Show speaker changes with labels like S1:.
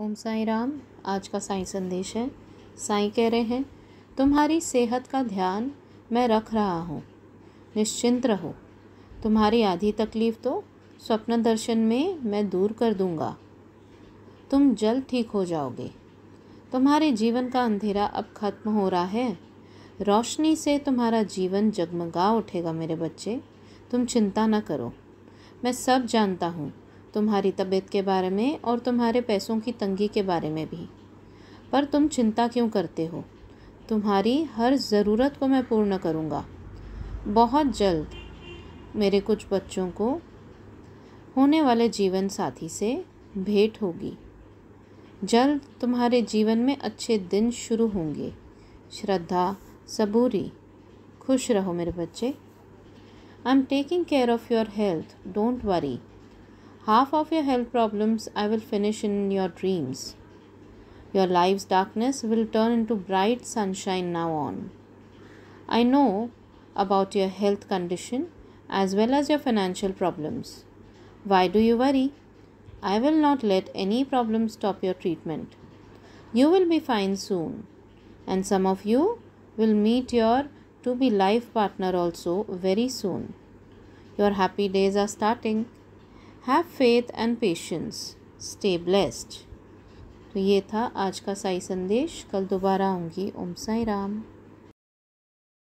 S1: ओम साई राम आज का साई संदेश है साई कह रहे हैं तुम्हारी सेहत का ध्यान मैं रख रहा हूँ निश्चिंत रहो तुम्हारी आधी तकलीफ़ तो स्वप्न दर्शन में मैं दूर कर दूँगा तुम जल्द ठीक हो जाओगे तुम्हारे जीवन का अंधेरा अब खत्म हो रहा है रोशनी से तुम्हारा जीवन जगमगा उठेगा मेरे बच्चे तुम चिंता न करो मैं सब जानता हूँ तुम्हारी तबीयत के बारे में और तुम्हारे पैसों की तंगी के बारे में भी पर तुम चिंता क्यों करते हो तुम्हारी हर ज़रूरत को मैं पूर्ण करूँगा बहुत जल्द मेरे कुछ बच्चों को होने वाले जीवन साथी से भेंट होगी जल्द तुम्हारे जीवन में अच्छे दिन शुरू होंगे श्रद्धा सबूरी खुश रहो मेरे बच्चे I am taking care of your health don't worry Half of your health problems I will finish in your dreams. Your life's darkness will turn into bright sunshine now on. I know about your health condition as well as your financial problems. Why do you worry? I will not let any problem stop your treatment. You will be fine soon, and some of you will meet your to be life partner also very soon. Your happy days are starting. Have faith and patience stay blessed तो ये था आज का साई संदेश कल दोबारा आऊँगी ओम साई राम